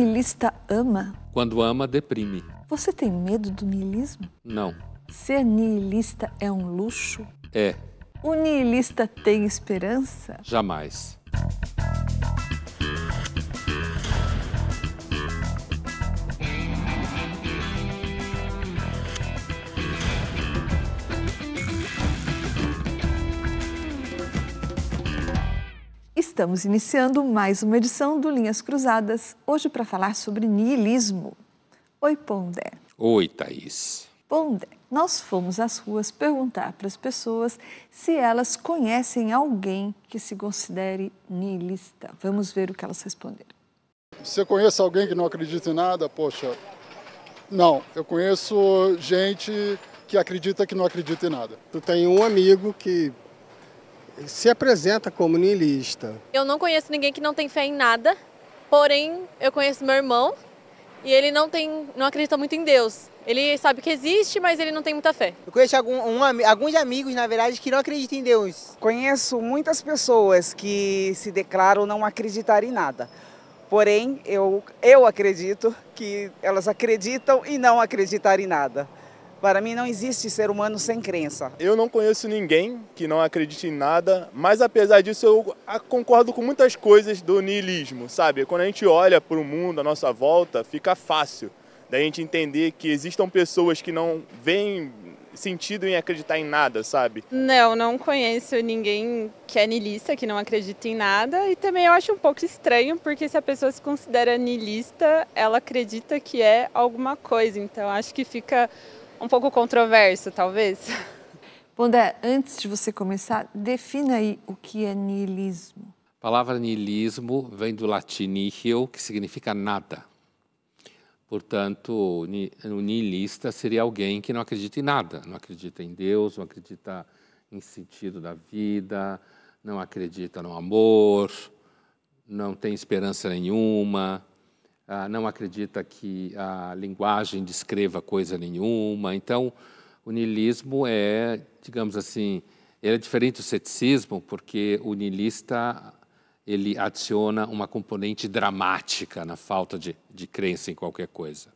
niilista ama? Quando ama, deprime. Você tem medo do niilismo? Não. Ser niilista é um luxo? É. O niilista tem esperança? Jamais. Estamos iniciando mais uma edição do Linhas Cruzadas, hoje para falar sobre niilismo. Oi, Pondé. Oi, Thaís. Pondé, nós fomos às ruas perguntar para as pessoas se elas conhecem alguém que se considere niilista. Vamos ver o que elas responderam. Você conhece alguém que não acredita em nada, poxa, não. Eu conheço gente que acredita que não acredita em nada. Tu tem um amigo que se apresenta como niilista. Eu não conheço ninguém que não tem fé em nada, porém eu conheço meu irmão e ele não tem, não acredita muito em Deus. Ele sabe que existe, mas ele não tem muita fé. Eu conheço algum, um, alguns amigos, na verdade, que não acreditam em Deus. Conheço muitas pessoas que se declaram não acreditar em nada. Porém, eu, eu acredito que elas acreditam e não acreditar em nada. Para mim não existe ser humano sem crença. Eu não conheço ninguém que não acredite em nada, mas apesar disso eu concordo com muitas coisas do niilismo, sabe? Quando a gente olha para o mundo à nossa volta, fica fácil da gente entender que existam pessoas que não veem sentido em acreditar em nada, sabe? Não, não conheço ninguém que é niilista, que não acredita em nada. E também eu acho um pouco estranho, porque se a pessoa se considera niilista, ela acredita que é alguma coisa. Então acho que fica um pouco controverso, talvez. Pondé, antes de você começar, defina aí o que é niilismo. A palavra niilismo vem do latim nihil, que significa nada. Portanto, o niilista seria alguém que não acredita em nada, não acredita em Deus, não acredita em sentido da vida, não acredita no amor, não tem esperança nenhuma, ah, não acredita que a linguagem descreva coisa nenhuma. Então, o niilismo é, digamos assim, ele é diferente do ceticismo, porque o niilista ele adiciona uma componente dramática na falta de, de crença em qualquer coisa.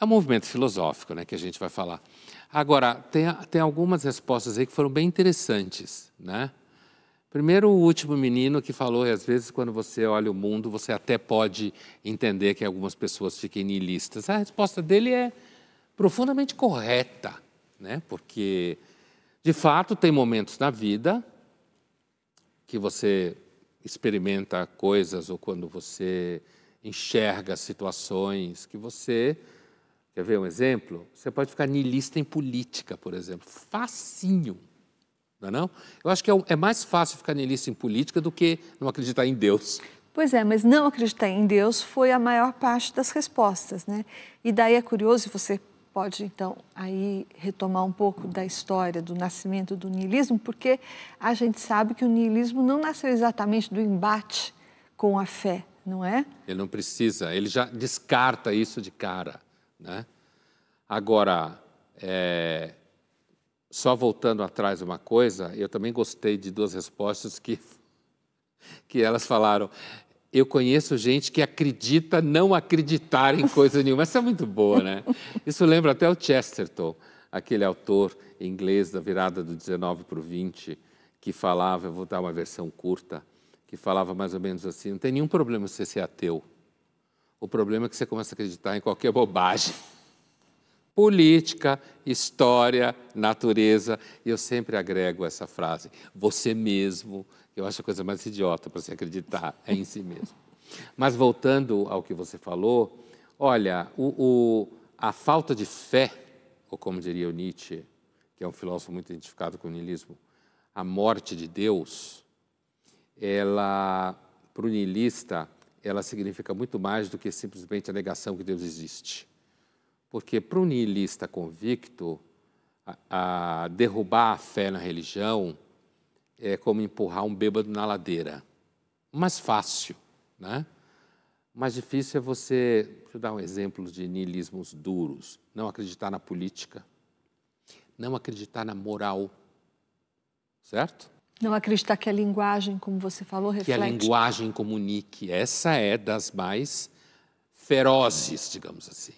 É um movimento filosófico né, que a gente vai falar. Agora, tem, tem algumas respostas aí que foram bem interessantes. Né? Primeiro, o último menino que falou, e às vezes, quando você olha o mundo, você até pode entender que algumas pessoas fiquem nihilistas. A resposta dele é profundamente correta, né? porque, de fato, tem momentos na vida que você experimenta coisas ou quando você enxerga situações que você. Quer ver um exemplo? Você pode ficar niilista em política, por exemplo. Facinho não é não? Eu acho que é, é mais fácil ficar niilista em política do que não acreditar em Deus. Pois é, mas não acreditar em Deus foi a maior parte das respostas, né? E daí é curioso, você pode então aí retomar um pouco da história do nascimento do niilismo, porque a gente sabe que o niilismo não nasceu exatamente do embate com a fé, não é? Ele não precisa, ele já descarta isso de cara, né? Agora, é, só voltando atrás uma coisa, eu também gostei de duas respostas que, que elas falaram. Eu conheço gente que acredita não acreditar em coisa nenhuma. Essa é muito boa, né? Isso lembra até o Chesterton, aquele autor inglês da virada do 19 para o 20, que falava, eu vou dar uma versão curta, que falava mais ou menos assim: não tem nenhum problema você ser ateu. O problema é que você começa a acreditar em qualquer bobagem política, história, natureza. E eu sempre agrego essa frase: você mesmo. Eu acho a coisa mais idiota para se acreditar é em si mesmo. Mas voltando ao que você falou, olha, o, o, a falta de fé, ou como diria o Nietzsche, que é um filósofo muito identificado com o niilismo, a morte de Deus, ela, para o niilista, ela significa muito mais do que simplesmente a negação que Deus existe porque para um niilista convicto, a, a derrubar a fé na religião é como empurrar um bêbado na ladeira. Mais fácil, né? Mais difícil é você, deixa eu dar um exemplo de niilismos duros, não acreditar na política, não acreditar na moral, certo? Não acreditar que a linguagem, como você falou, reflete. Que a linguagem comunique. Essa é das mais ferozes, digamos assim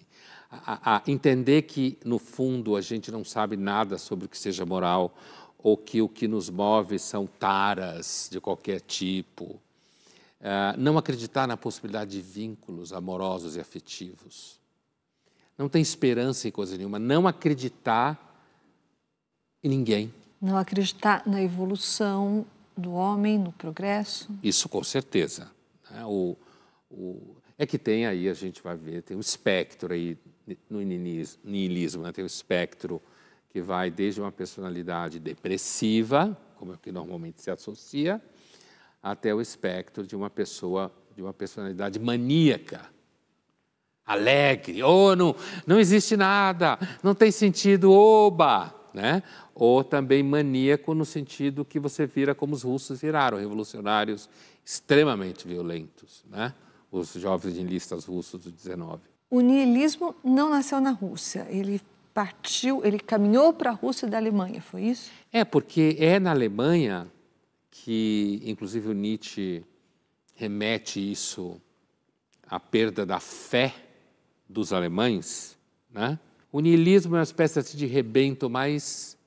a, a entender que, no fundo, a gente não sabe nada sobre o que seja moral, ou que o que nos move são taras de qualquer tipo. Uh, não acreditar na possibilidade de vínculos amorosos e afetivos. Não tem esperança em coisa nenhuma. Não acreditar em ninguém. Não acreditar na evolução do homem, no progresso. Isso com certeza. Né? O, o, é que tem aí, a gente vai ver, tem um espectro aí no niilismo. Né? Tem um espectro que vai desde uma personalidade depressiva, como é que normalmente se associa, até o espectro de uma pessoa, de uma personalidade maníaca, alegre, ou oh, não, não existe nada, não tem sentido, oba! Né? Ou também maníaco no sentido que você vira como os russos viraram, revolucionários extremamente violentos, né? os jovens listas russos do 19 o niilismo não nasceu na Rússia, ele partiu, ele caminhou para a Rússia da Alemanha, foi isso? É, porque é na Alemanha que, inclusive, o Nietzsche remete isso à perda da fé dos alemães, né? O niilismo é uma espécie assim, de rebento mais,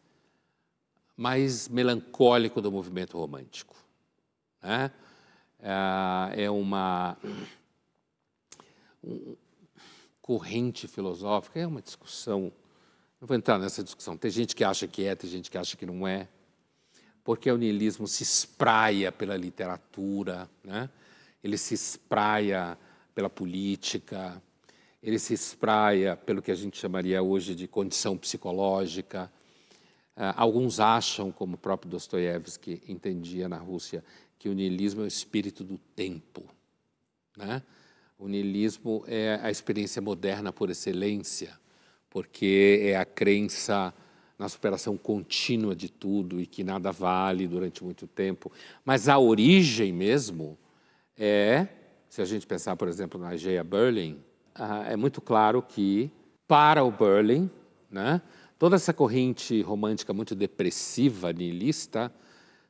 mais melancólico do movimento romântico. Né? É, é uma, um, corrente filosófica, é uma discussão. Não vou entrar nessa discussão. Tem gente que acha que é, tem gente que acha que não é. Porque o niilismo se espraia pela literatura, né? ele se espraia pela política, ele se espraia pelo que a gente chamaria hoje de condição psicológica. Ah, alguns acham, como o próprio Dostoiévski entendia na Rússia, que o niilismo é o espírito do tempo. Né? O niilismo é a experiência moderna por excelência, porque é a crença na superação contínua de tudo e que nada vale durante muito tempo. Mas a origem mesmo é, se a gente pensar, por exemplo, na Geia Berlin, ah, é muito claro que para o Berlin, né, toda essa corrente romântica muito depressiva, niilista,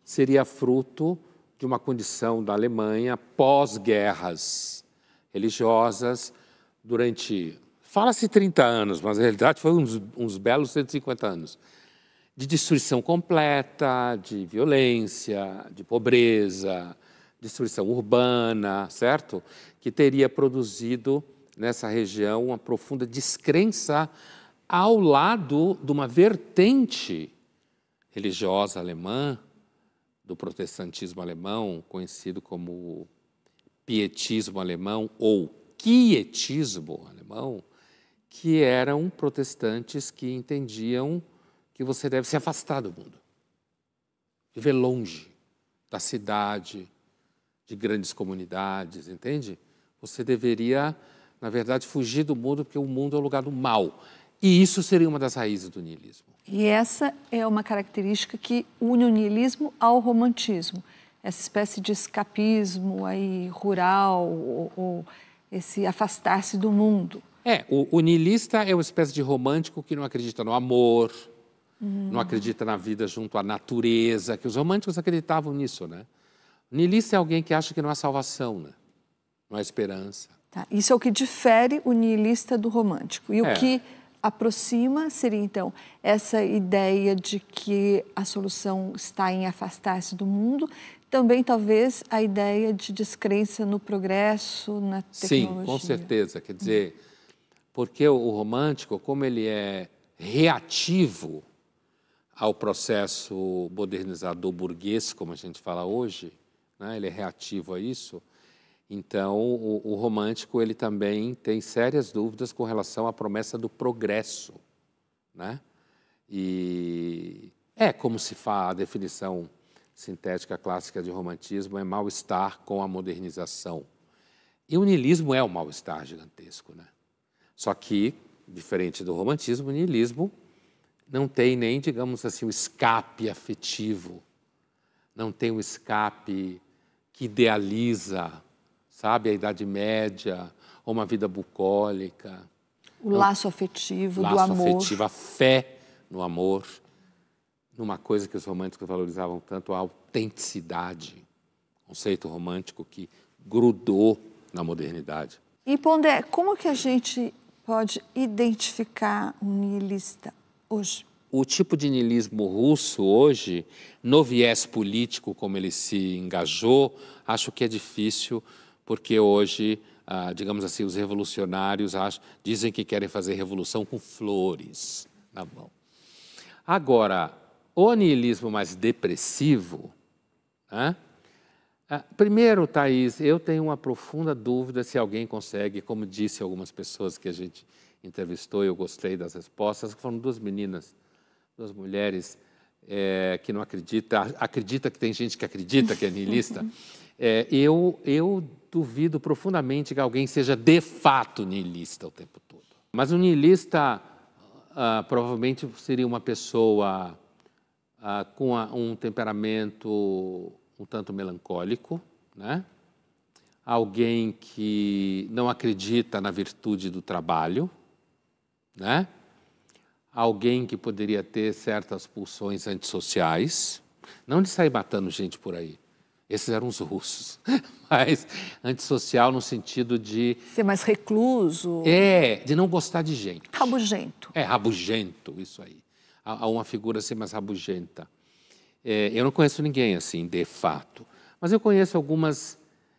seria fruto de uma condição da Alemanha pós-guerras religiosas durante, fala-se 30 anos, mas na realidade foram uns, uns belos 150 anos, de destruição completa, de violência, de pobreza, destruição urbana, certo? Que teria produzido nessa região uma profunda descrença ao lado de uma vertente religiosa alemã, do protestantismo alemão, conhecido como pietismo alemão ou quietismo alemão, que eram protestantes que entendiam que você deve se afastar do mundo, viver longe da cidade, de grandes comunidades, entende? Você deveria, na verdade, fugir do mundo, porque o mundo é o lugar do mal. E isso seria uma das raízes do niilismo. E essa é uma característica que une o niilismo ao romantismo essa espécie de escapismo aí rural, ou, ou esse afastar-se do mundo. É, o, o niilista é uma espécie de romântico que não acredita no amor, uhum. não acredita na vida junto à natureza, que os românticos acreditavam nisso, né? Niilista é alguém que acha que não há salvação, né? Não há esperança. Tá, isso é o que difere o niilista do romântico. E é. o que aproxima seria então essa ideia de que a solução está em afastar-se do mundo, também, talvez, a ideia de descrença no progresso, na tecnologia. Sim, com certeza. Quer hum. dizer, porque o romântico, como ele é reativo ao processo modernizador burguês, como a gente fala hoje, né? ele é reativo a isso, então, o, o, romântico ele também tem sérias dúvidas com relação à promessa do progresso, né? E é como se faz a definição sintética clássica de romantismo é mal-estar com a modernização. E o niilismo é um mal-estar gigantesco. Né? Só que, diferente do romantismo, o niilismo não tem nem, digamos assim, o um escape afetivo, não tem um escape que idealiza, sabe, a Idade Média, ou uma vida bucólica. O laço afetivo o laço do amor. Laço afetivo, a fé no amor numa coisa que os românticos valorizavam tanto, a autenticidade, conceito romântico que grudou na modernidade. E Pondé, como que a gente pode identificar um niilista hoje? O tipo de niilismo russo hoje, no viés político como ele se engajou, acho que é difícil, porque hoje, ah, digamos assim, os revolucionários acham, dizem que querem fazer revolução com flores na mão. Agora, o niilismo mais depressivo, né? É, primeiro, Thaís, eu tenho uma profunda dúvida se alguém consegue, como disse algumas pessoas que a gente entrevistou, eu gostei das respostas, foram duas meninas, duas mulheres é, que não acreditam, acredita que tem gente que acredita que é niilista. É, eu, eu duvido profundamente que alguém seja de fato niilista o tempo todo. Mas um niilista ah, provavelmente seria uma pessoa ah, com a, um temperamento um tanto melancólico, né? alguém que não acredita na virtude do trabalho, né? alguém que poderia ter certas pulsões antissociais, não de sair matando gente por aí. Esses eram os russos, mas antissocial no sentido de. Ser mais recluso. É, de não gostar de gente. Rabugento. É, rabugento, isso aí a, a uma figura assim mais rabugenta. É, eu não conheço ninguém assim, de fato. Mas eu conheço algumas.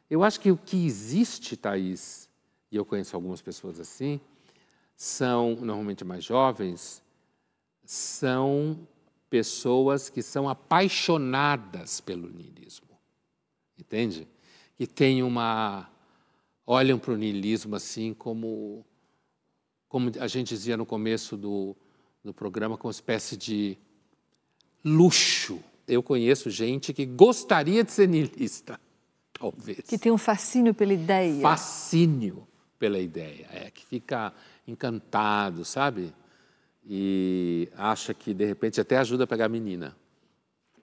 Eu acho que o que existe, Thaís, e eu conheço algumas pessoas assim, são normalmente mais jovens, são pessoas que são apaixonadas pelo niilismo. Entende? Que tem uma. olham para o niilismo assim como. Como a gente dizia no começo do, no programa como uma espécie de luxo. Eu conheço gente que gostaria de ser niilista, talvez. Que tem um fascínio pela ideia. Fascínio pela ideia, é, que fica encantado, sabe? E acha que, de repente, até ajuda a pegar a menina,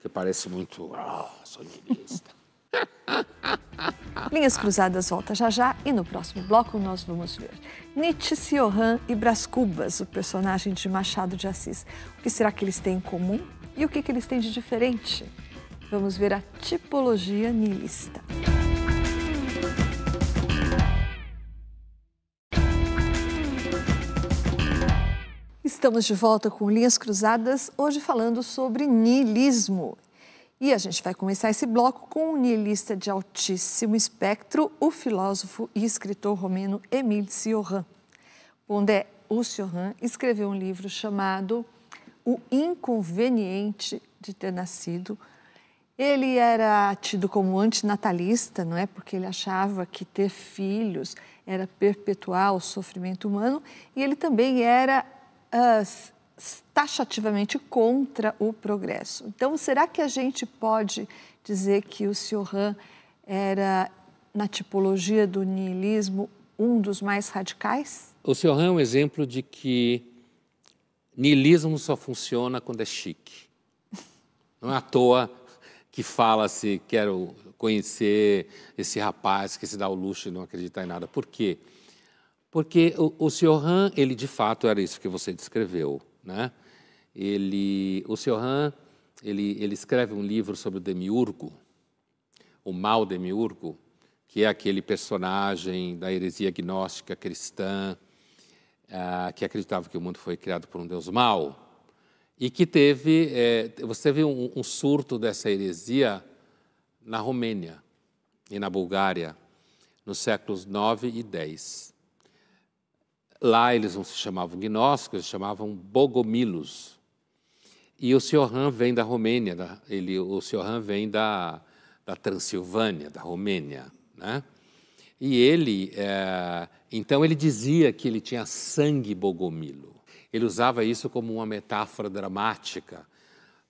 que parece muito, ah, oh, sou niilista. Linhas Cruzadas volta já já e no próximo bloco nós vamos ver Nietzsche, Cioran e Brás Cubas, o personagem de Machado de Assis. O que será que eles têm em comum e o que, que eles têm de diferente? Vamos ver a tipologia niilista. Estamos de volta com Linhas Cruzadas, hoje falando sobre niilismo e a gente vai começar esse bloco com um niilista de altíssimo espectro, o filósofo e escritor romeno Emile Cioran. Onde é, o Cioran escreveu um livro chamado O Inconveniente de Ter Nascido. Ele era tido como antinatalista, não é? Porque ele achava que ter filhos era perpetuar o sofrimento humano e ele também era uh, taxativamente contra o progresso. Então, será que a gente pode dizer que o Siohan era, na tipologia do niilismo, um dos mais radicais? O Siohan é um exemplo de que niilismo só funciona quando é chique. Não é à toa que fala-se, quero conhecer esse rapaz que se dá o luxo de não acreditar em nada. Por quê? Porque o, o Siohan, ele de fato era isso que você descreveu né? Ele, o Siohan, ele, ele escreve um livro sobre o Demiurgo, o mal Demiurgo, que é aquele personagem da heresia gnóstica cristã ah, que acreditava que o mundo foi criado por um Deus mau e que teve, é, você teve um, um surto dessa heresia na Romênia e na Bulgária nos séculos 9 e 10. Lá eles não se chamavam gnósticos, eles chamavam bogomilos. E o Sr. Han vem da Romênia, da, ele, o Sr. Han vem da, da Transilvânia, da Romênia. Né? E ele, é, então, ele dizia que ele tinha sangue bogomilo. Ele usava isso como uma metáfora dramática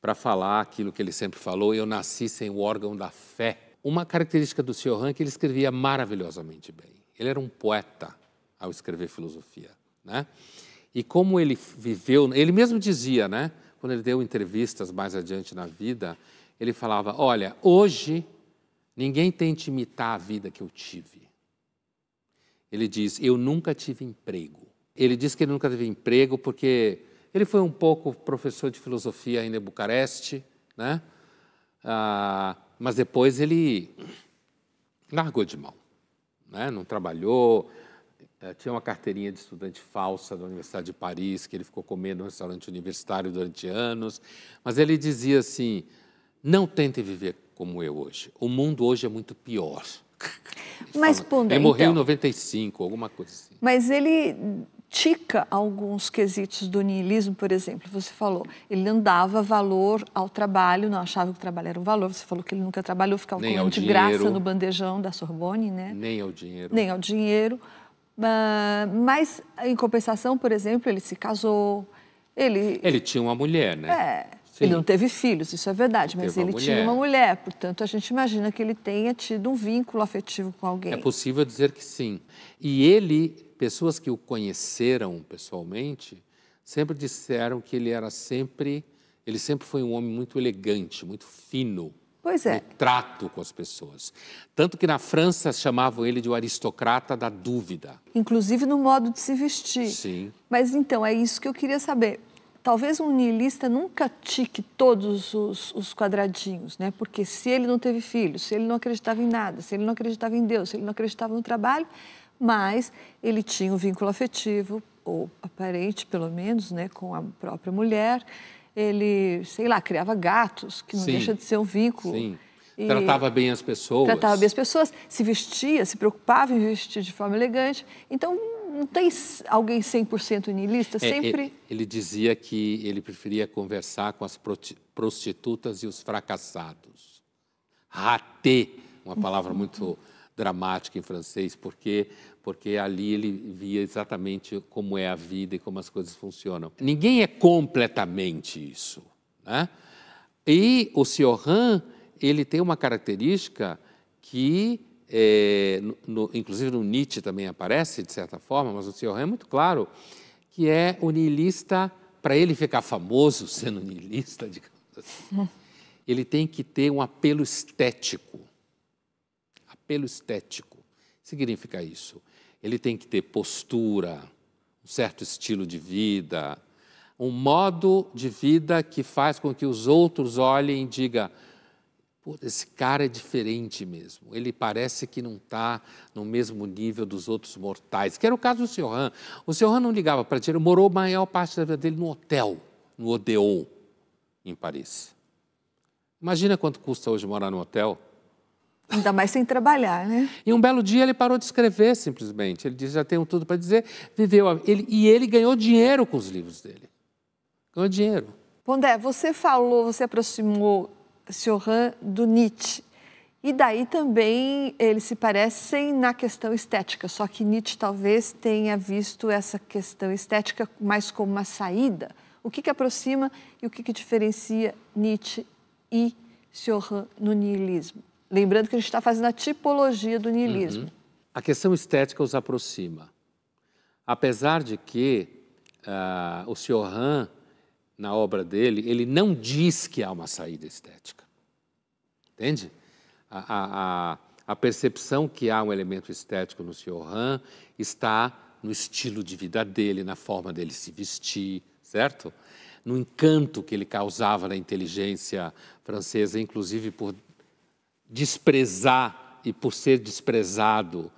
para falar aquilo que ele sempre falou: eu nasci sem o órgão da fé. Uma característica do Sr. Han é que ele escrevia maravilhosamente bem. Ele era um poeta ao escrever filosofia, né? E como ele viveu, ele mesmo dizia, né? Quando ele deu entrevistas mais adiante na vida, ele falava: Olha, hoje ninguém tenta imitar a vida que eu tive. Ele diz: Eu nunca tive emprego. Ele diz que ele nunca teve emprego porque ele foi um pouco professor de filosofia ainda em Bucareste, né? Ah, mas depois ele largou de mão, né? Não trabalhou, é, tinha uma carteirinha de estudante falsa da Universidade de Paris, que ele ficou comendo no restaurante universitário durante anos, mas ele dizia assim: não tente viver como eu hoje. O mundo hoje é muito pior. Mas, ele morreu então, em 95, alguma coisa assim. Mas ele tica alguns quesitos do niilismo, por exemplo, você falou, ele não dava valor ao trabalho, não achava que o trabalho era um valor, você falou que ele nunca trabalhou, ficava comendo de dinheiro, graça no bandejão da Sorbonne, né? Nem ao dinheiro. Nem ao dinheiro. Ah, mas, em compensação, por exemplo, ele se casou. Ele, ele tinha uma mulher, né? É. Sim. Ele não teve filhos, isso é verdade, mas ele mulher. tinha uma mulher, portanto a gente imagina que ele tenha tido um vínculo afetivo com alguém. É possível dizer que sim. E ele, pessoas que o conheceram pessoalmente, sempre disseram que ele era sempre, ele sempre foi um homem muito elegante, muito fino. Pois é. No trato com as pessoas. Tanto que na França chamavam ele de o aristocrata da dúvida. Inclusive no modo de se vestir. Sim. Mas então, é isso que eu queria saber. Talvez um niilista nunca tique todos os, os quadradinhos, né? Porque se ele não teve filhos, se ele não acreditava em nada, se ele não acreditava em Deus, se ele não acreditava no trabalho, mas ele tinha um vínculo afetivo, ou aparente pelo menos, né, com a própria mulher ele, sei lá, criava gatos, que não Sim. deixa de ser um vínculo. Sim. E tratava bem as pessoas. Tratava bem as pessoas, se vestia, se preocupava em vestir de forma elegante. Então, não tem alguém 100% niilista, é, é, sempre... É, ele, ele, dizia que ele preferia conversar com as prostitutas e os fracassados. Raté, uma palavra muito dramática em francês, porque porque ali ele via exatamente como é a vida e como as coisas funcionam. Ninguém é completamente isso. Né? E o Siohan, ele tem uma característica que, é, no, inclusive no Nietzsche também aparece, de certa forma, mas o Siohan é muito claro, que é o niilista, para ele ficar famoso sendo niilista, digamos assim, ele tem que ter um apelo estético. Apelo estético. O que Significa isso ele tem que ter postura, um certo estilo de vida, um modo de vida que faz com que os outros olhem e digam: esse cara é diferente mesmo. Ele parece que não está no mesmo nível dos outros mortais. Que era o caso do Sr. Han. O Sr. Han não ligava para dinheiro, morou a maior parte da vida dele no hotel, no Odeon, em Paris. Imagina quanto custa hoje morar no hotel Ainda mais sem trabalhar, né? E um belo dia ele parou de escrever simplesmente. Ele disse: já tenho tudo para dizer. Viveu. Ele, e ele ganhou dinheiro com os livros dele. Ganhou dinheiro. Pondé, você falou, você aproximou Chopin do Nietzsche. E daí também eles se parecem na questão estética, só que Nietzsche talvez tenha visto essa questão estética mais como uma saída. O que, que aproxima e o que, que diferencia Nietzsche e Chopin no niilismo? Lembrando que a gente está fazendo a tipologia do niilismo. Uhum. A questão estética os aproxima. Apesar de que uh, o Sr. Han, na obra dele, ele não diz que há uma saída estética. Entende? A, a, a percepção que há um elemento estético no Sr. Han está no estilo de vida dele, na forma dele se vestir, certo? No encanto que ele causava na inteligência francesa, inclusive por desprezar e por ser desprezado,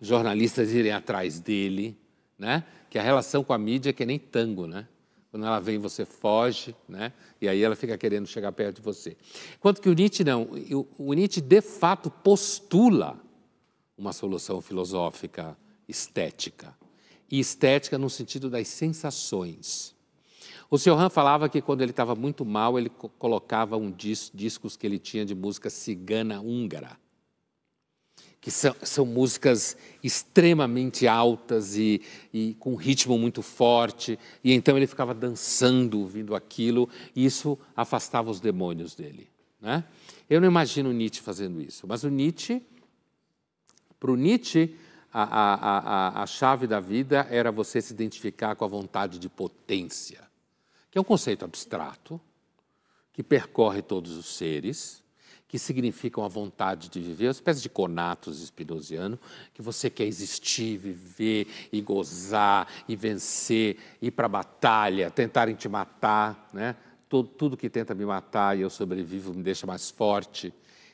jornalistas irem atrás dele, né? Que a relação com a mídia é que nem tango, né? Quando ela vem, você foge, né? E aí ela fica querendo chegar perto de você. Enquanto que o Nietzsche não, o Nietzsche de fato postula uma solução filosófica estética. E estética no sentido das sensações. O Sr. Han falava que quando ele estava muito mal, ele colocava um dis discos que ele tinha de música cigana húngara, que são, são músicas extremamente altas e, e com um ritmo muito forte, e então ele ficava dançando, ouvindo aquilo, e isso afastava os demônios dele. Né? Eu não imagino Nietzsche fazendo isso, mas o Nietzsche, para o Nietzsche, a, a, a, a chave da vida era você se identificar com a vontade de potência que é um conceito abstrato, que percorre todos os seres, que significa uma vontade de viver, uma espécie de conatos espinoziano, que você quer existir, viver e gozar e vencer, ir para a batalha, tentarem te matar, né? Tudo, tudo que tenta me matar e eu sobrevivo me deixa mais forte.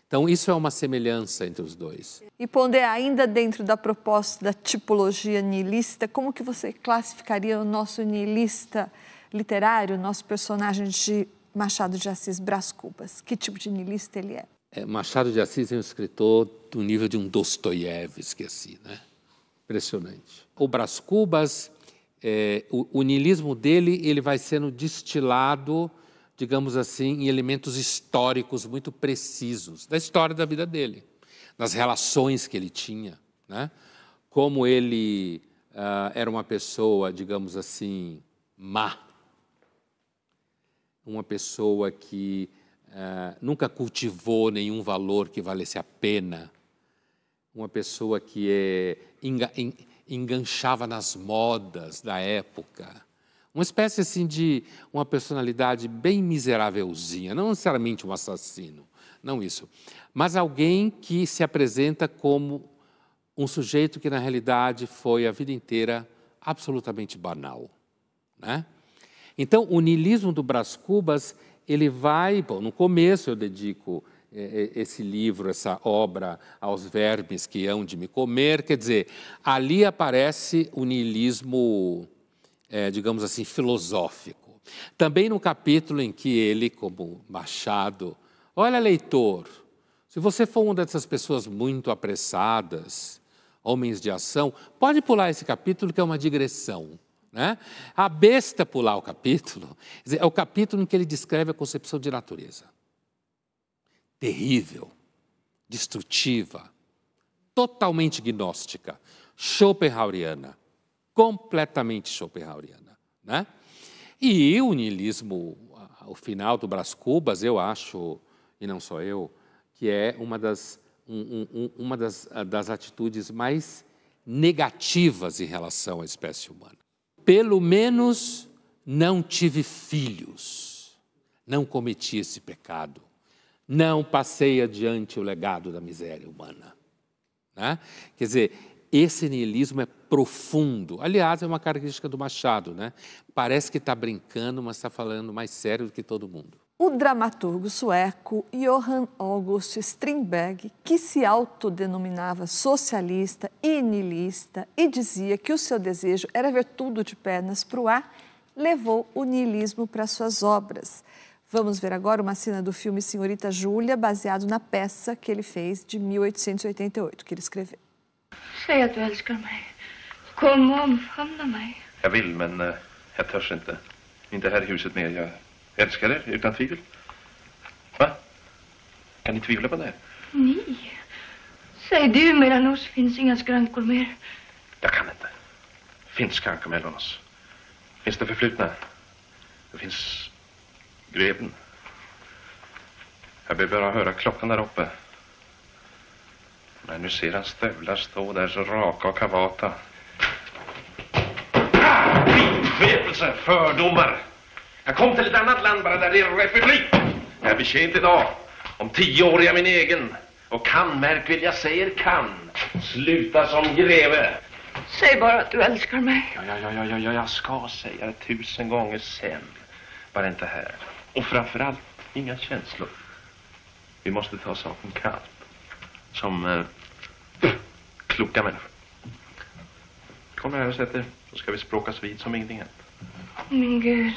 Então, isso é uma semelhança entre os dois. E ponderar ainda dentro da proposta da tipologia niilista, como que você classificaria o nosso niilista literário, nosso personagem de Machado de Assis Brás Cubas? Que tipo de niilista ele é? é Machado de Assis é um escritor do nível de um Dostoiévski, assim, né? Impressionante. O Brás Cubas, é, o, o niilismo dele, ele vai sendo destilado, digamos assim, em elementos históricos muito precisos da história da vida dele, das relações que ele tinha, né? Como ele uh, era uma pessoa, digamos assim, má, uma pessoa que uh, nunca cultivou nenhum valor que valesse a pena, uma pessoa que é, enga, en, enganchava nas modas da época, uma espécie assim de uma personalidade bem miserávelzinha, não necessariamente um assassino, não isso, mas alguém que se apresenta como um sujeito que na realidade foi a vida inteira absolutamente banal, né? Então, o niilismo do Brás Cubas, ele vai, bom, no começo eu dedico eh, eh, esse livro, essa obra aos vermes que hão de me comer, quer dizer, ali aparece o niilismo, é, digamos assim, filosófico. Também no capítulo em que ele, como Machado, olha, leitor, se você for uma dessas pessoas muito apressadas, homens de ação, pode pular esse capítulo que é uma digressão. Né? A besta pular o capítulo é o capítulo em que ele descreve a concepção de natureza. Terrível, destrutiva, totalmente gnóstica, Schopenhaueriana, completamente Schopenhaueriana. Né? E o niilismo, o final do Brás Cubas, eu acho, e não só eu, que é uma das, um, um, uma das, ah, das atitudes mais negativas em relação à espécie humana pelo menos não tive filhos, não cometi esse pecado, não passei adiante o legado da miséria humana. Né? Quer dizer, esse niilismo é profundo. Aliás, é uma característica do Machado, né? Parece que está brincando, mas está falando mais sério do que todo mundo o dramaturgo sueco Johan August Strindberg, que se autodenominava socialista e niilista e dizia que o seu desejo era ver tudo de pernas para o ar, levou o niilismo para suas obras. Vamos ver agora uma cena do filme Senhorita Júlia, baseado na peça que ele fez de 1888, que ele escreveu. Säg att du älskar mig. Kom och omfamna mig. Jag vill, men eh, Älskar er utan tvivel. Va? Kan ni tvivla på det? Ni? Säg du, mellan oss finns inga skrankor mer. Jag kan inte. Finns skrankor mellan oss? Finns det förflutna? Det finns greven. Jag behöver bara höra klockan där uppe. När nu ser han stövlar stå där så raka och kavata. Ah, fördomar! Jag kom till ett annat land bara där det är republik. Jag är betjänt idag. Om tio år är jag min egen. Och kan, märk väl, jag säger kan. Sluta som greve. Säg bara att du älskar mig. Ja, ja, ja, ja, ja, jag ska säga det tusen gånger sen. Bara inte här. Och framförallt, inga känslor. Vi måste ta saken kallt. Som eh, kloka människor. Kom här och sätt er, så ska vi språkas vid som ingenting hänt. Min Gud.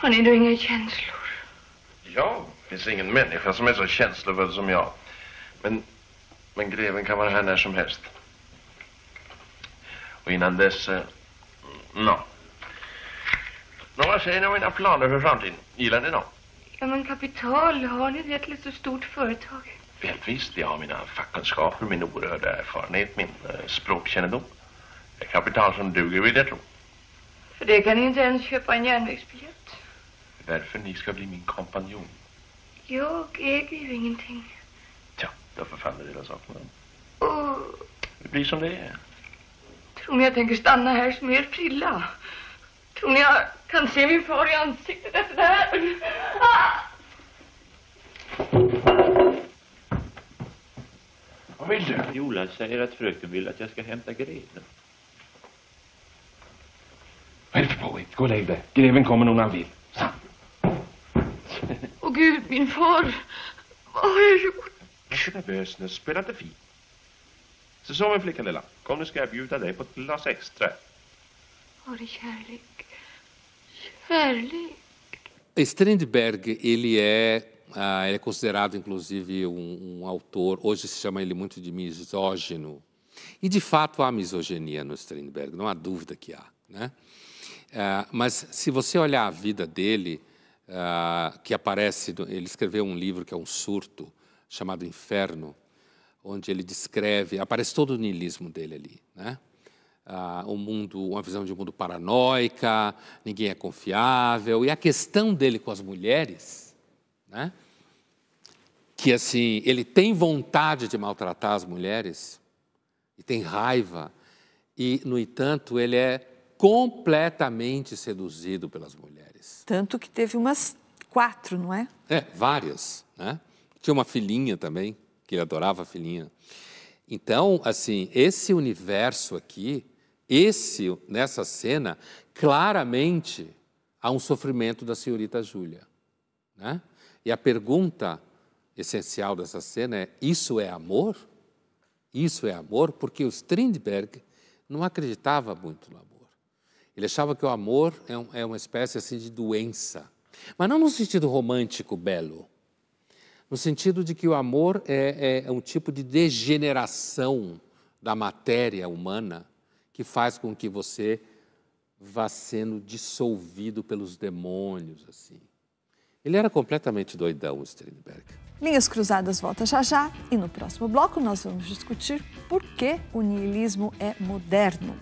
Har ni då inga känslor? Ja, det finns ingen människa som är så känslofull som jag. Men, men greven kan vara här när som helst. Och innan dess... Eh, mm, no. Nå, vad säger ni om mina planer för framtiden? Gillar ni dem? Ja, men kapital, har ni det till ett så stort företag? Helt visst, jag har mina fackkunskaper, min oerhörda erfarenhet, min eh, språkkännedom. Det är kapital som duger vid det, tror För det kan ni inte ens köpa en järnvägsbiljett. Det är därför ni ska bli min kompanjon. Jag äger ju ingenting. Tja, då förfaller hela saken. Och... Det blir som det är. Tror ni jag tänker stanna här som er frilla? Tror ni jag kan se min far i ansiktet efter det här? Ah! Vad vill du? Jola säger att fröken vill att jag ska hämta greven. Vad är det för påhitt? Gå och lägg dig. Greven kommer nog när han vill. Och Gud, min far. Vad har jag gjort? Jag är inte nervös nu. Spela det fint. Så så min flicka lilla. Kom nu ska jag bjuda dig på ett glas extra. Var det kärlek? Strindberg, ele é, ah, ele é considerado, inclusive, um, um, autor, hoje se chama ele muito de misógino. E, de fato, há misoginia no Strindberg, não há dúvida que há. Né? Ah, mas, se você olhar a vida dele, ah, que aparece, ele escreveu um livro que é um surto, chamado Inferno, onde ele descreve, aparece todo o niilismo dele ali, né? Uh, um mundo, uma visão de um mundo paranoica, ninguém é confiável, e a questão dele com as mulheres, né? que assim, ele tem vontade de maltratar as mulheres, e tem raiva, e, no entanto, ele é completamente seduzido pelas mulheres mulheres. Tanto que teve umas quatro, não é? É, várias. Né? Tinha uma filhinha também, que ele adorava a filhinha. Então, assim, esse universo aqui, esse nessa cena, claramente há um sofrimento da senhorita Júlia. Né? E a pergunta essencial dessa cena é: isso é amor? Isso é amor? Porque o Strindberg não acreditava muito no amor. Ele achava que o amor é, um, é uma espécie assim de doença. Mas não no sentido romântico, belo. No sentido de que o amor é, é, é um tipo de degeneração da matéria humana que faz com que você vá sendo dissolvido pelos demônios, assim. Ele era completamente doidão, o Strindberg. Linhas Cruzadas volta já já e no próximo bloco nós vamos discutir por que o niilismo é moderno.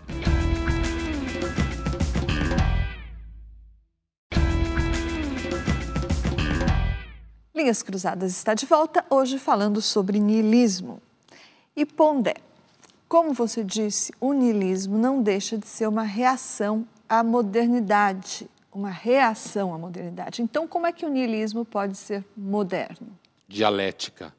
Linhas Cruzadas está de volta, hoje falando sobre niilismo. E Pondé, como você disse, o niilismo não deixa de ser uma reação à modernidade, uma reação à modernidade. Então, como é que o niilismo pode ser moderno? Dialética.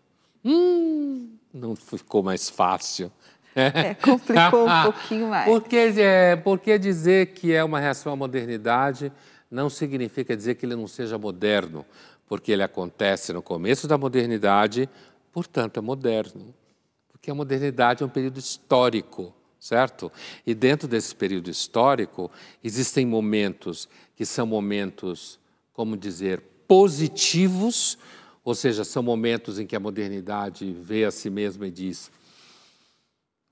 Hum, não ficou mais fácil. É, complicou um pouquinho mais. Porque, é, porque dizer que é uma reação à modernidade não significa dizer que ele não seja moderno porque ele acontece no começo da modernidade, portanto é moderno. Porque a modernidade é um período histórico, certo? E dentro desse período histórico, existem momentos que são momentos, como dizer, positivos, ou seja, são momentos em que a modernidade vê a si mesma e diz: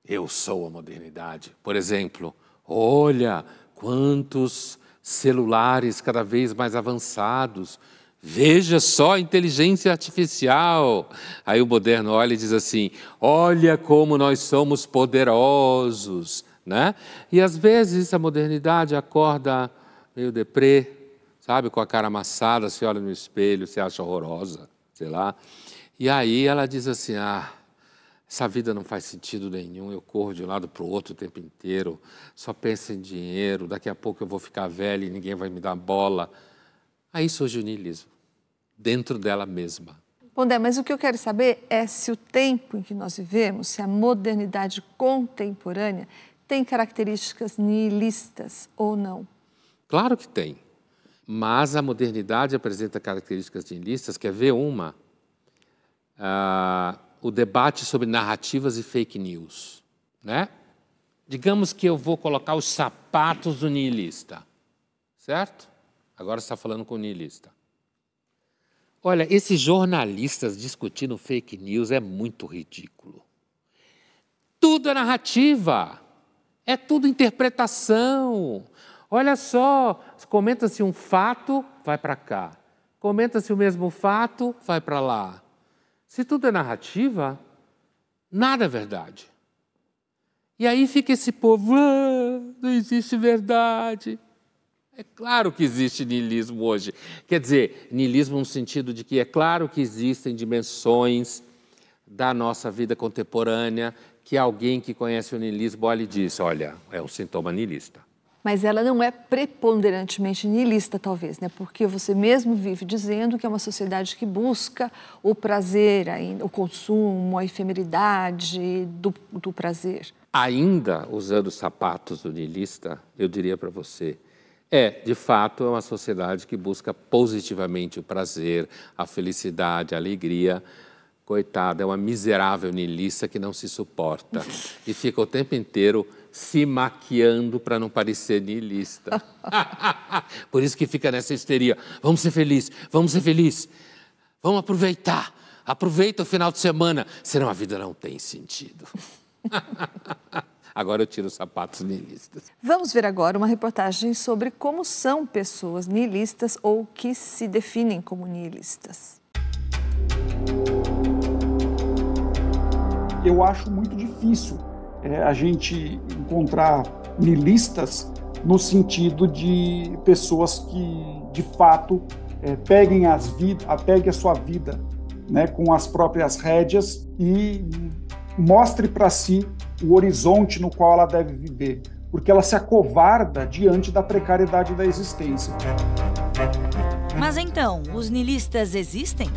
Eu sou a modernidade. Por exemplo, olha quantos celulares cada vez mais avançados Veja só a inteligência artificial. Aí o moderno olha e diz assim: olha como nós somos poderosos. Né? E às vezes a modernidade acorda meio deprê, sabe, com a cara amassada, se olha no espelho, se acha horrorosa, sei lá. E aí ela diz assim: ah, essa vida não faz sentido nenhum, eu corro de um lado para o outro o tempo inteiro, só penso em dinheiro, daqui a pouco eu vou ficar velha e ninguém vai me dar bola. Aí surge o niilismo, dentro dela mesma. Pondé, mas o que eu quero saber é se o tempo em que nós vivemos, se a modernidade contemporânea tem características niilistas ou não. Claro que tem. Mas a modernidade apresenta características niilistas. Quer ver uma? Ah, o debate sobre narrativas e fake news. Né? Digamos que eu vou colocar os sapatos do niilista, certo? Agora você está falando com o niilista. Olha, esses jornalistas discutindo fake news é muito ridículo. Tudo é narrativa, é tudo interpretação. Olha só, comenta-se um fato, vai para cá. Comenta-se o mesmo fato, vai para lá. Se tudo é narrativa, nada é verdade. E aí fica esse povo, ah, não existe verdade. É claro que existe niilismo hoje. Quer dizer, niilismo no sentido de que é claro que existem dimensões da nossa vida contemporânea que alguém que conhece o niilismo olha e diz: olha, é um sintoma niilista. Mas ela não é preponderantemente niilista, talvez, né? Porque você mesmo vive dizendo que é uma sociedade que busca o prazer, o consumo, a efemeridade do, do prazer. Ainda usando os sapatos do niilista, eu diria para você é, de fato, é uma sociedade que busca positivamente o prazer, a felicidade, a alegria. Coitada, é uma miserável nilista que não se suporta e fica o tempo inteiro se maquiando para não parecer nilista. Por isso que fica nessa histeria. Vamos ser felizes, vamos ser felizes, vamos aproveitar. Aproveita o final de semana, senão a vida não tem sentido. Agora eu tiro os sapatos niilistas. Vamos ver agora uma reportagem sobre como são pessoas niilistas ou que se definem como niilistas. Eu acho muito difícil é, a gente encontrar niilistas no sentido de pessoas que, de fato, é, peguem as a sua vida né, com as próprias rédeas e mostre para si o horizonte no qual ela deve viver, porque ela se acovarda diante da precariedade da existência. Mas então, os nilistas existem?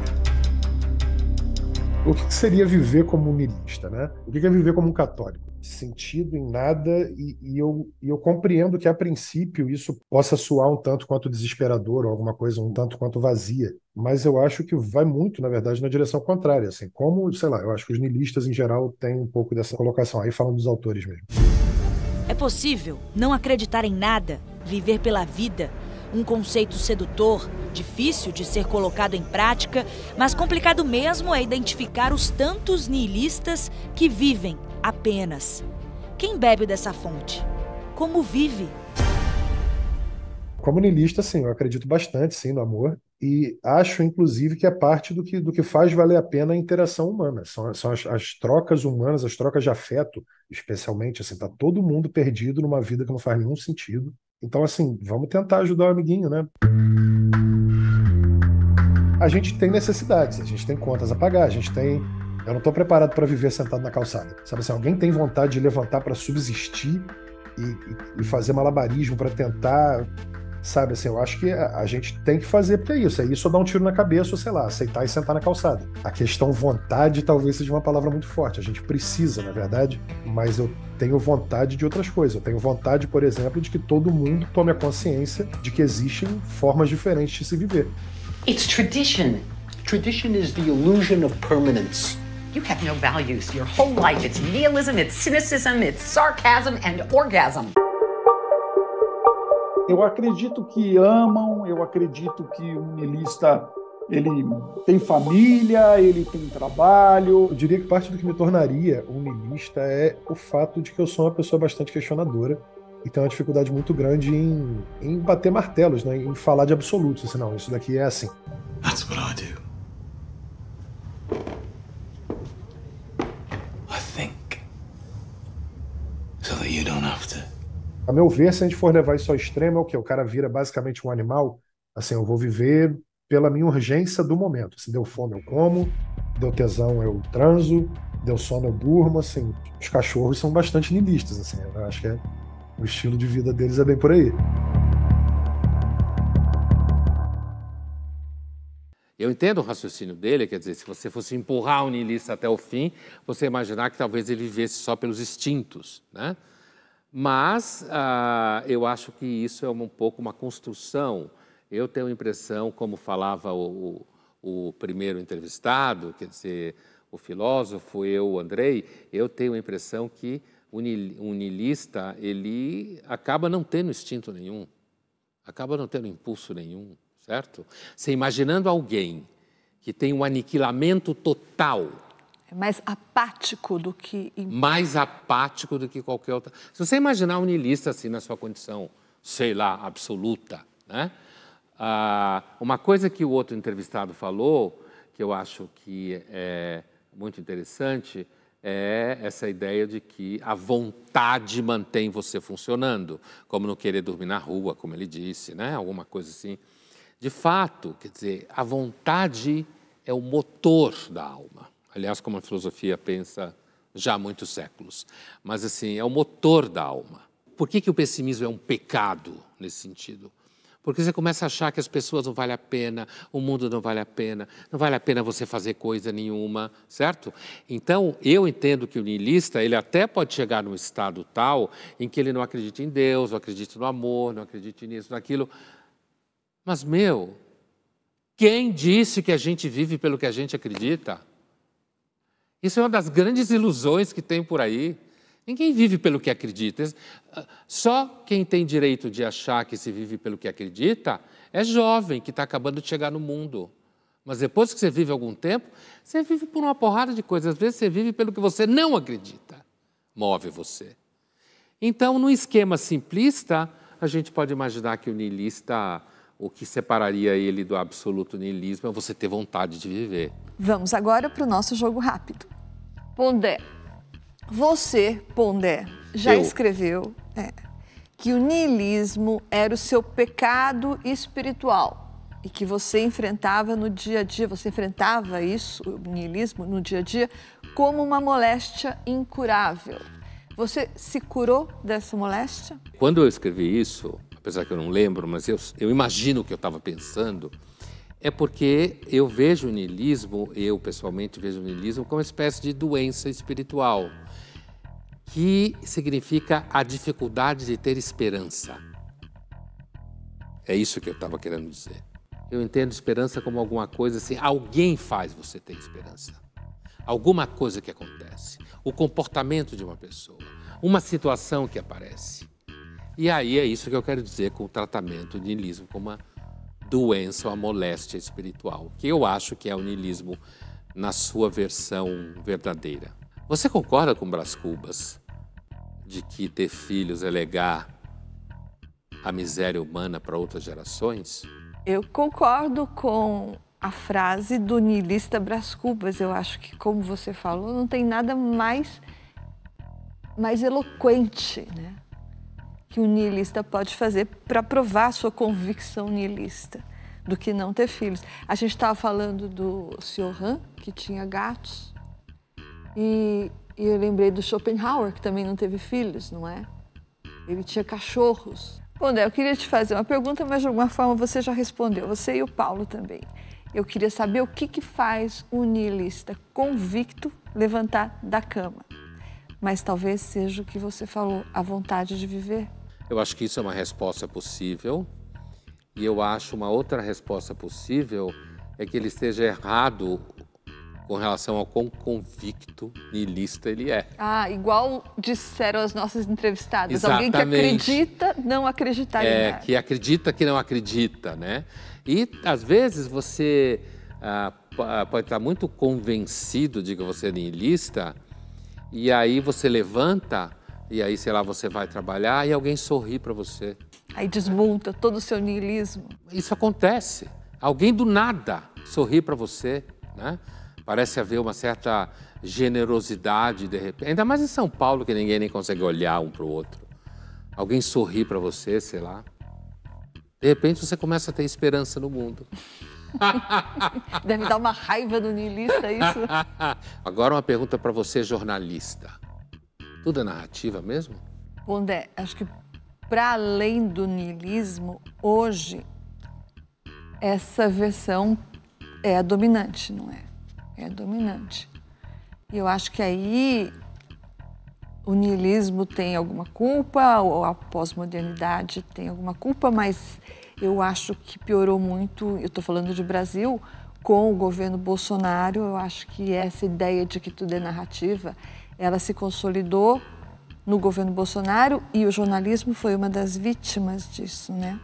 O que seria viver como um nilista, né? O que é viver como um católico? sentido em nada e, e, eu, e eu compreendo que a princípio isso possa soar um tanto quanto desesperador ou alguma coisa um tanto quanto vazia, mas eu acho que vai muito, na verdade, na direção contrária, assim, como, sei lá, eu acho que os nilistas em geral têm um pouco dessa colocação, aí falando dos autores mesmo. É possível não acreditar em nada, viver pela vida, um conceito sedutor, difícil de ser colocado em prática, mas complicado mesmo é identificar os tantos niilistas que vivem apenas. Quem bebe dessa fonte? Como vive? Como niilista, sim, eu acredito bastante sim no amor e acho inclusive que é parte do que, do que faz valer a pena a interação humana. São, são as, as, trocas humanas, as trocas de afeto, especialmente assim, tá todo mundo perdido numa vida que não faz nenhum sentido. Então assim, vamos tentar ajudar o amiguinho, né? A gente tem necessidades, a gente tem contas a pagar, a gente tem eu não estou preparado para viver sentado na calçada. Sabe assim, alguém tem vontade de levantar para subsistir e, e, fazer malabarismo para tentar. Sabe assim, eu acho que a, gente tem que fazer, porque é isso. É isso ou dar um tiro na cabeça, ou sei lá, aceitar e sentar na calçada. A questão vontade talvez seja uma palavra muito forte. A gente precisa, na é verdade, mas eu tenho vontade de outras coisas. Eu tenho vontade, por exemplo, de que todo mundo tome a consciência de que existem formas diferentes de se viver. It's tradition. Tradition is the illusion of permanence. You have no values. Your whole life it's nihilism, it's cynicism, it's sarcasm and orgasm. Eu acredito que amam, eu acredito que o milista ele tem família, ele tem trabalho. Eu diria que parte do que me tornaria um milista é o fato de que eu sou uma pessoa bastante questionadora e tem uma dificuldade muito grande em, em bater martelos, né? em falar de absolutos. Assim, não, isso daqui é assim. That's what I do. a meu ver, se a gente for levar isso ao extremo, é o que? O cara vira basicamente um animal. Assim, eu vou viver pela minha urgência do momento. Se deu fome, eu como. Deu tesão, eu transo. Deu sono, eu durmo. Assim, os cachorros são bastante nilistas. Assim, eu acho que é, o estilo de vida deles é bem por aí. Eu entendo o raciocínio dele, quer dizer, se você fosse empurrar o niilista até o fim, você imaginar que talvez ele vivesse só pelos instintos, né? Mas ah, eu acho que isso é um pouco uma construção. Eu tenho a impressão, como falava o, o, o primeiro entrevistado, quer dizer, o filósofo, eu, o Andrei, eu tenho a impressão que o niilista, ele acaba não tendo instinto nenhum, acaba não tendo impulso nenhum certo? Você imaginando alguém que tem um aniquilamento total. É mais apático do que. Mais apático do que qualquer outra. Se você imaginar um niilista assim na sua condição, sei lá, absoluta, né? Ah, uma coisa que o outro entrevistado falou, que eu acho que é muito interessante, é essa ideia de que a vontade mantém você funcionando, como não querer dormir na rua, como ele disse, né? alguma coisa assim. De fato, quer dizer, a vontade é o motor da alma. Aliás, como a filosofia pensa já há muitos séculos. Mas, assim, é o motor da alma. Por que, que o pessimismo é um pecado nesse sentido? Porque você começa a achar que as pessoas não valem a pena, o mundo não vale a pena, não vale a pena você fazer coisa nenhuma, certo? Então, eu entendo que o niilista, ele até pode chegar num estado tal em que ele não acredita em Deus, não acredita no amor, não acredita nisso, naquilo, mas, meu, quem disse que a gente vive pelo que a gente acredita? Isso é uma das grandes ilusões que tem por aí. Ninguém vive pelo que acredita. Só quem tem direito de achar que se vive pelo que acredita é jovem, que está acabando de chegar no mundo. Mas depois que você vive algum tempo, você vive por uma porrada de coisas. Às vezes você vive pelo que você não acredita. Move você. Então, num esquema simplista, a gente pode imaginar que o niilista o que separaria ele do absoluto niilismo é você ter vontade de viver. Vamos agora para o nosso jogo rápido. Pondé. Você, Pondé, já Eu. escreveu é, que o niilismo era o seu pecado espiritual e que você enfrentava no dia a dia, você enfrentava isso, o niilismo, no dia a dia, como uma moléstia incurável. Você se curou dessa moléstia? Quando eu escrevi isso, apesar que eu não lembro, mas eu, eu imagino o que eu estava pensando, é porque eu vejo o niilismo, eu pessoalmente vejo o niilismo como uma espécie de doença espiritual, que significa a dificuldade de ter esperança. É isso que eu estava querendo dizer. Eu entendo esperança como alguma coisa assim, alguém faz você ter esperança. Alguma coisa que acontece, o comportamento de uma pessoa, uma situação que aparece. E aí é isso que eu quero dizer com o tratamento do niilismo como uma doença, uma moléstia espiritual, que eu acho que é o niilismo na sua versão verdadeira. Você concorda com Bras Cubas de que ter filhos é legar a miséria humana para outras gerações? Eu concordo com a frase do niilista Bras Cubas. Eu acho que, como você falou, não tem nada mais, mais eloquente, né? que um niilista pode fazer para provar sua convicção niilista do que não ter filhos. A gente estava falando do Sr. Han que tinha gatos, e, e eu lembrei do Schopenhauer, que também não teve filhos, não é? Ele tinha cachorros. Bom, Dé, eu queria te fazer uma pergunta, mas de alguma forma você já respondeu, você e o Paulo também. Eu queria saber o que, que faz um niilista convicto levantar da cama. Mas talvez seja o que você falou, a vontade de viver. Eu acho que isso é uma resposta possível. E eu acho uma outra resposta possível é que ele esteja errado com relação ao quão convicto niilista ele é. Ah, igual disseram as nossas entrevistadas. Exatamente. Alguém que acredita não acreditar É, que acredita que não acredita, né? E, às vezes, você ah, ah, pode estar muito convencido de que você é nihilista, e aí você levanta e aí, sei lá, você vai trabalhar e alguém sorri para você. Aí desmonta todo o seu niilismo. Isso acontece. Alguém do nada sorri para você, né? Parece haver uma certa generosidade de repente. Ainda mais em São Paulo que ninguém nem consegue olhar um para o outro. Alguém sorri para você, sei lá. De repente você começa a ter esperança no mundo. Deve dar uma raiva do niilista isso. Agora uma pergunta para você, jornalista. Tudo é narrativa mesmo? Pondé, acho que para além do niilismo, hoje essa versão é a dominante, não é? É a dominante. E eu acho que aí o niilismo tem alguma culpa, ou a pós-modernidade tem alguma culpa, mas eu acho que piorou muito. Eu estou falando de Brasil, com o governo Bolsonaro, eu acho que essa ideia de que tudo é narrativa ela se consolidou no governo Bolsonaro e o jornalismo foi uma das vítimas disso, né?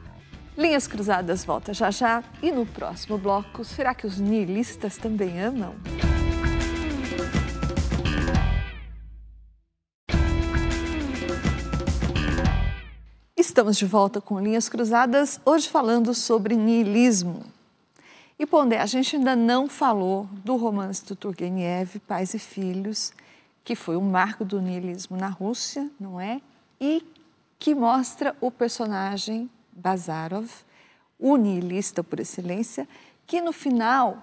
Linhas Cruzadas volta já já e no próximo bloco, será que os nihilistas também amam? Estamos de volta com Linhas Cruzadas, hoje falando sobre niilismo. E Pondé, a gente ainda não falou do romance do Turgenev, Pais e Filhos, que foi o marco do niilismo na Rússia, não é? E que mostra o personagem Bazarov, o niilista por excelência, que no final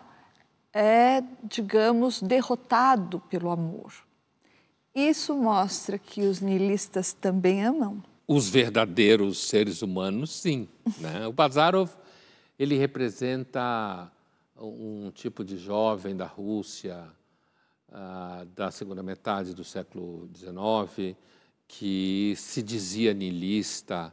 é, digamos, derrotado pelo amor. Isso mostra que os niilistas também amam. Os verdadeiros seres humanos, sim. Né? O Bazarov, ele representa um tipo de jovem da Rússia, ah, da segunda metade do século XIX, que se dizia niilista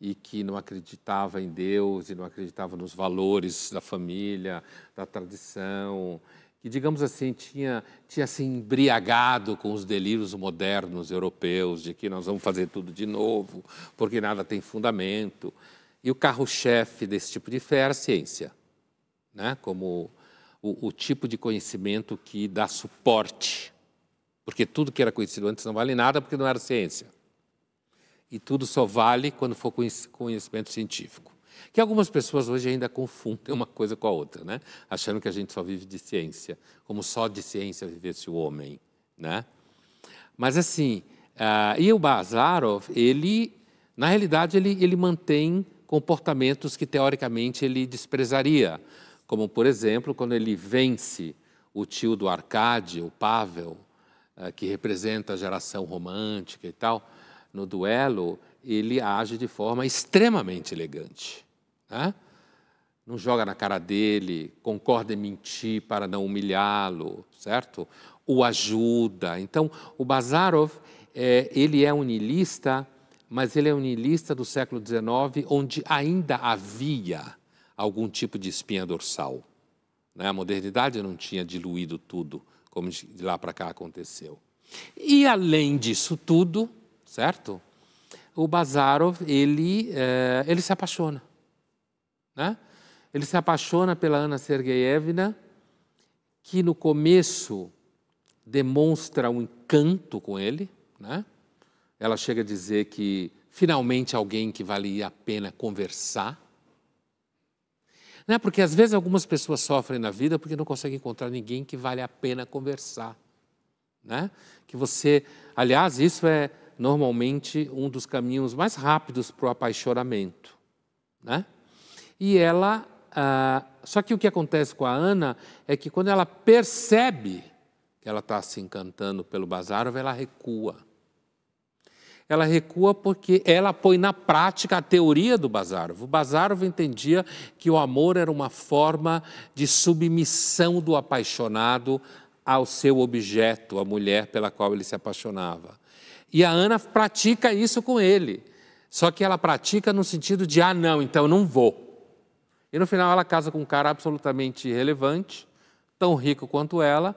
e que não acreditava em Deus e não acreditava nos valores da família, da tradição, que, digamos assim, tinha, tinha se embriagado com os delírios modernos europeus de que nós vamos fazer tudo de novo, porque nada tem fundamento. E o carro-chefe desse tipo de fé era a ciência, né? como o, o tipo de conhecimento que dá suporte. Porque tudo que era conhecido antes não vale nada porque não era ciência. E tudo só vale quando for conhecimento científico. Que algumas pessoas hoje ainda confundem uma coisa com a outra, né? achando que a gente só vive de ciência, como só de ciência vivesse o homem. Né? Mas assim, uh, e o Bazarov, ele, na realidade, ele, ele mantém comportamentos que teoricamente ele desprezaria como por exemplo quando ele vence o tio do Arcade, o Pavel, eh, que representa a geração romântica e tal, no duelo ele age de forma extremamente elegante. Né? Não joga na cara dele, concorda em mentir para não humilhá-lo, certo? O ajuda. Então, o Bazarov, é, ele é um niilista, mas ele é um niilista do século XIX, onde ainda havia algum tipo de espinha dorsal. Né? A modernidade não tinha diluído tudo, como de lá para cá aconteceu. E além disso tudo, certo? O Bazarov, ele, é, ele se apaixona. Né? Ele se apaixona pela Ana Sergeyevna, que no começo demonstra um encanto com ele. Né? Ela chega a dizer que finalmente alguém que valia a pena conversar. Né? Porque às vezes algumas pessoas sofrem na vida porque não conseguem encontrar ninguém que vale a pena conversar. Né? Que você, aliás, isso é normalmente um dos caminhos mais rápidos para o apaixonamento. Né? E ela. Ah, só que o que acontece com a Ana é que quando ela percebe que ela está se encantando pelo Bazarov, ela recua ela recua porque ela põe na prática a teoria do Bazarov. O Bazarov entendia que o amor era uma forma de submissão do apaixonado ao seu objeto, a mulher pela qual ele se apaixonava. E a Ana pratica isso com ele. Só que ela pratica no sentido de, ah, não, então eu não vou. E no final ela casa com um cara absolutamente irrelevante, tão rico quanto ela,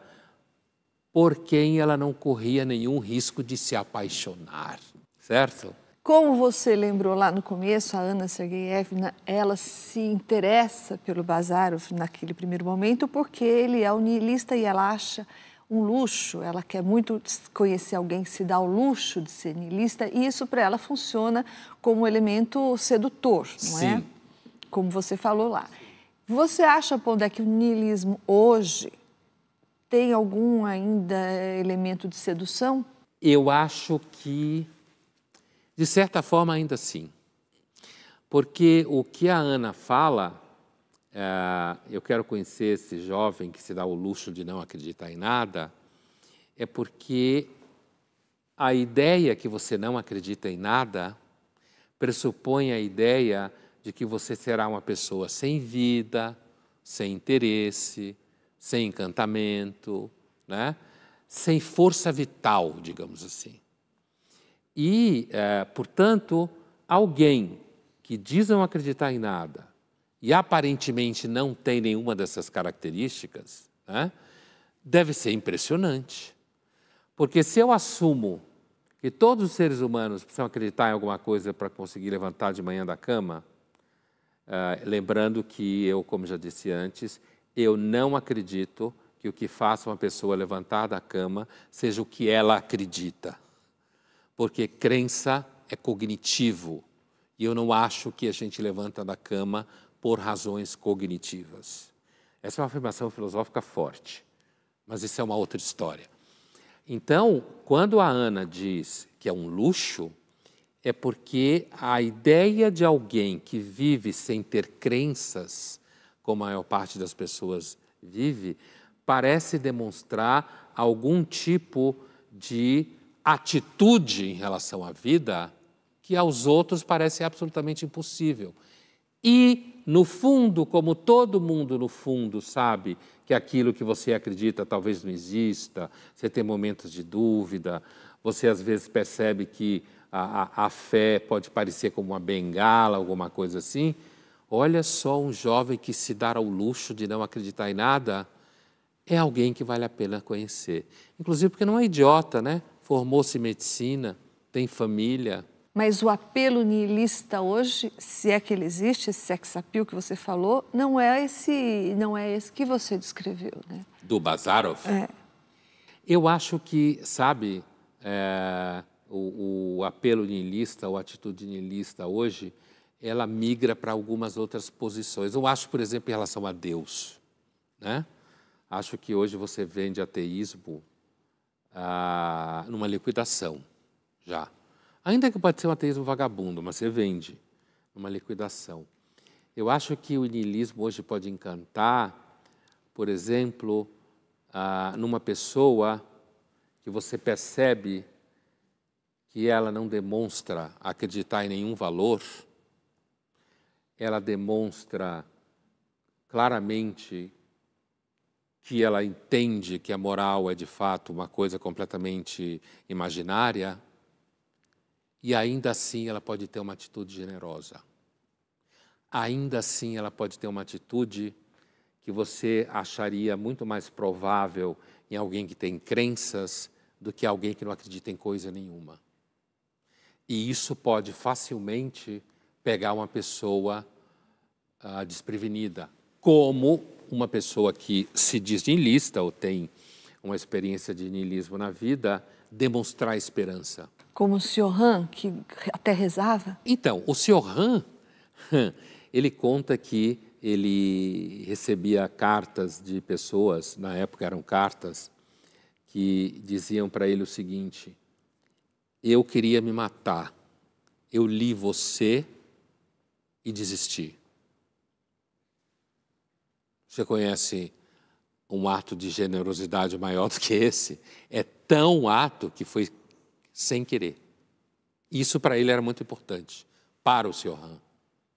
por quem ela não corria nenhum risco de se apaixonar certo? Como você lembrou lá no começo, a Ana Sergeyevna, né, ela se interessa pelo Bazarov naquele primeiro momento porque ele é unilista niilista e ela acha um luxo, ela quer muito conhecer alguém que se dá o luxo de ser niilista e isso para ela funciona como elemento sedutor, não é? Sim. é? Como você falou lá. Você acha, Pondé, que o niilismo hoje tem algum ainda elemento de sedução? Eu acho que de certa forma, ainda sim. Porque o que a Ana fala, é, eu quero conhecer esse jovem que se dá o luxo de não acreditar em nada, é porque a ideia que você não acredita em nada pressupõe a ideia de que você será uma pessoa sem vida, sem interesse, sem encantamento, né? sem força vital, digamos assim. E, é, portanto, alguém que diz não acreditar em nada e aparentemente não tem nenhuma dessas características, né, deve ser impressionante. Porque se eu assumo que todos os seres humanos precisam acreditar em alguma coisa para conseguir levantar de manhã da cama, é, lembrando que eu, como já disse antes, eu não acredito que o que faça uma pessoa levantar da cama seja o que ela acredita porque crença é cognitivo e eu não acho que a gente levanta da cama por razões cognitivas. Essa é uma afirmação filosófica forte, mas isso é uma outra história. Então, quando a Ana diz que é um luxo, é porque a ideia de alguém que vive sem ter crenças, como a maior parte das pessoas vive, parece demonstrar algum tipo de atitude em relação à vida que aos outros parece absolutamente impossível. E, no fundo, como todo mundo no fundo sabe que aquilo que você acredita talvez não exista, você tem momentos de dúvida, você às vezes percebe que a, a, a fé pode parecer como uma bengala, alguma coisa assim. Olha só um jovem que se dar ao luxo de não acreditar em nada, é alguém que vale a pena conhecer. Inclusive porque não é idiota, né? formou-se em medicina, tem família. Mas o apelo niilista hoje, se é que ele existe, esse é sex appeal que você falou, não é esse, não é esse que você descreveu, né? Do Bazarov? É. Eu acho que, sabe, é, o, o, apelo niilista, ou atitude niilista hoje, ela migra para algumas outras posições. Eu acho, por exemplo, em relação a Deus, né? Acho que hoje você vende ateísmo ah, numa liquidação, já. Ainda que pode ser um ateísmo vagabundo, mas você vende numa liquidação. Eu acho que o niilismo hoje pode encantar, por exemplo, ah, numa pessoa que você percebe que ela não demonstra acreditar em nenhum valor, ela demonstra claramente que ela entende que a moral é de fato uma coisa completamente imaginária, e ainda assim ela pode ter uma atitude generosa. Ainda assim ela pode ter uma atitude que você acharia muito mais provável em alguém que tem crenças do que alguém que não acredita em coisa nenhuma. E isso pode facilmente pegar uma pessoa ah, desprevenida, como uma pessoa que se diz niilista ou tem uma experiência de niilismo na vida demonstrar esperança. Como o Sr. Han, que até rezava? Então, o Sr. Han, ele conta que ele recebia cartas de pessoas, na época eram cartas, que diziam para ele o seguinte: Eu queria me matar, eu li você e desisti. Você conhece um ato de generosidade maior do que esse? É tão ato que foi sem querer. Isso para ele era muito importante, para o Sr. Han.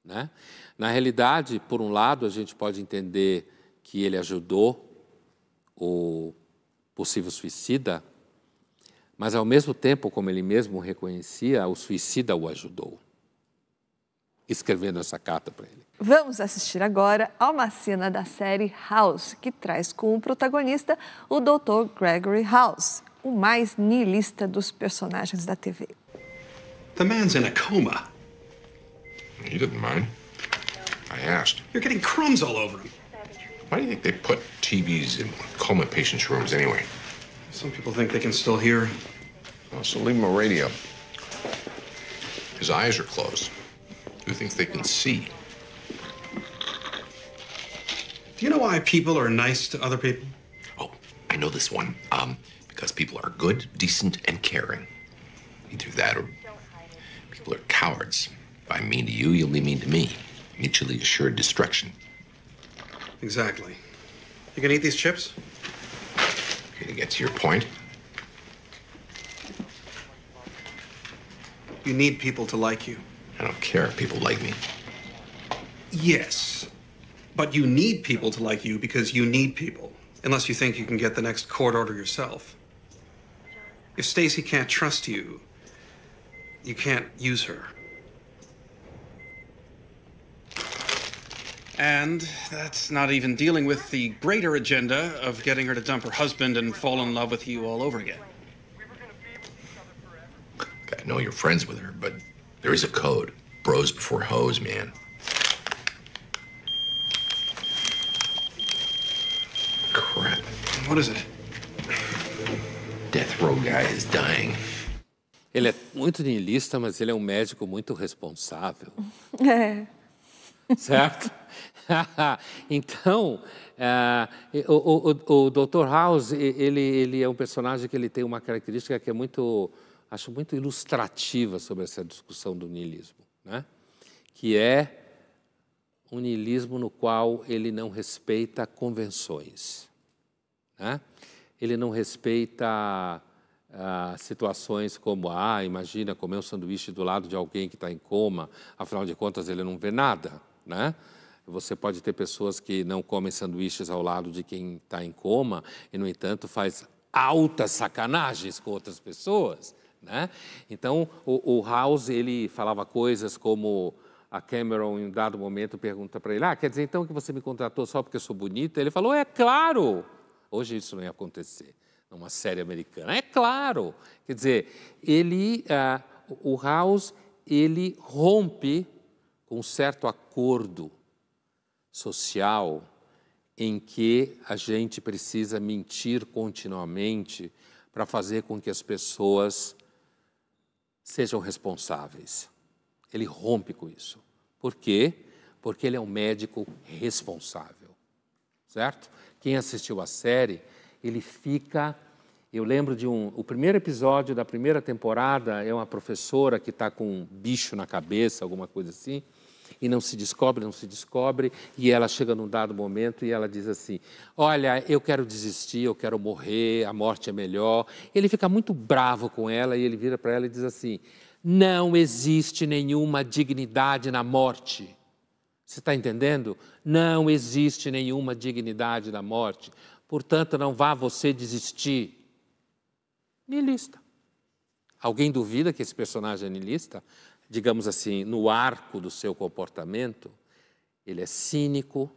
Né? Na realidade, por um lado, a gente pode entender que ele ajudou o possível suicida, mas ao mesmo tempo, como ele mesmo reconhecia, o suicida o ajudou, escrevendo essa carta para ele. Vamos assistir agora a uma cena da série House, que traz como protagonista o Dr. Gregory House, o mais niilista dos personagens da TV. The man's in a coma. He didn't mind. I asked. You're getting crumbs all over him. Why do you think they put TVs in coma patients' rooms anyway? Some people think they can still hear. Oh, so leave him a radio. His eyes are closed. Who thinks they can see? you know why people are nice to other people? Oh, I know this one. Um, because people are good, decent, and caring. Either that or people are cowards. If I'm mean to you, you'll be mean to me. Mutually assured destruction. Exactly. You gonna eat these chips? Okay, to get to your point. You need people to like you. I don't care if people like me. Yes, but you need people to like you because you need people, unless you think you can get the next court order yourself. If Stacy can't trust you, you can't use her. And that's not even dealing with the greater agenda of getting her to dump her husband and fall in love with you all over again. I know you're friends with her, but there is a code. Bros before hoes, man. What is it? Death row guy is dying. Ele é muito niilista, mas ele é um médico muito responsável. É. Certo? então, uh, o, o, o, Dr. House, ele, ele é um personagem que ele tem uma característica que é muito, acho muito ilustrativa sobre essa discussão do niilismo, né? que é um niilismo no qual ele não respeita convenções. Né? Ele não respeita ah, situações como, ah, imagina comer um sanduíche do lado de alguém que está em coma, afinal de contas ele não vê nada. Né? Você pode ter pessoas que não comem sanduíches ao lado de quem está em coma e, no entanto, faz altas sacanagens com outras pessoas. Né? Então, o, o House ele falava coisas como a Cameron, em um dado momento, pergunta para ele: Ah, quer dizer então que você me contratou só porque eu sou bonita? Ele falou: É claro! Hoje isso não ia acontecer numa série americana. É claro, quer dizer, ele, ah, o House, ele rompe com um certo acordo social em que a gente precisa mentir continuamente para fazer com que as pessoas sejam responsáveis. Ele rompe com isso. Por quê? Porque ele é um médico responsável, certo? Quem assistiu a série, ele fica. Eu lembro de um. O primeiro episódio da primeira temporada é uma professora que está com um bicho na cabeça, alguma coisa assim, e não se descobre, não se descobre, e ela chega num dado momento e ela diz assim: Olha, eu quero desistir, eu quero morrer, a morte é melhor. Ele fica muito bravo com ela e ele vira para ela e diz assim: Não existe nenhuma dignidade na morte. Você está entendendo? Não existe nenhuma dignidade da morte. Portanto, não vá você desistir. Nilista. Alguém duvida que esse personagem é nilista? Digamos assim, no arco do seu comportamento, ele é cínico,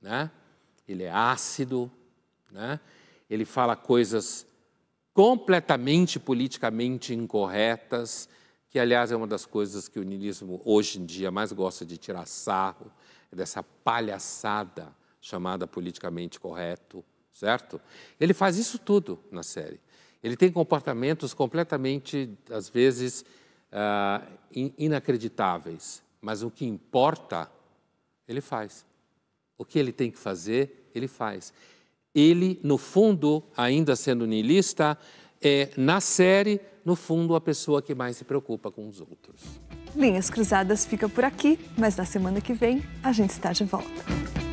né? ele é ácido, né? ele fala coisas completamente politicamente incorretas, que, aliás, é uma das coisas que o niilismo hoje em dia mais gosta de tirar sarro, é dessa palhaçada chamada politicamente correto, certo? Ele faz isso tudo na série. Ele tem comportamentos completamente, às vezes, uh, inacreditáveis, mas o que importa, ele faz. O que ele tem que fazer, ele faz. Ele, no fundo, ainda sendo niilista, é, na série, no fundo, a pessoa que mais se preocupa com os outros. Linhas Cruzadas fica por aqui, mas na semana que vem a gente está de volta.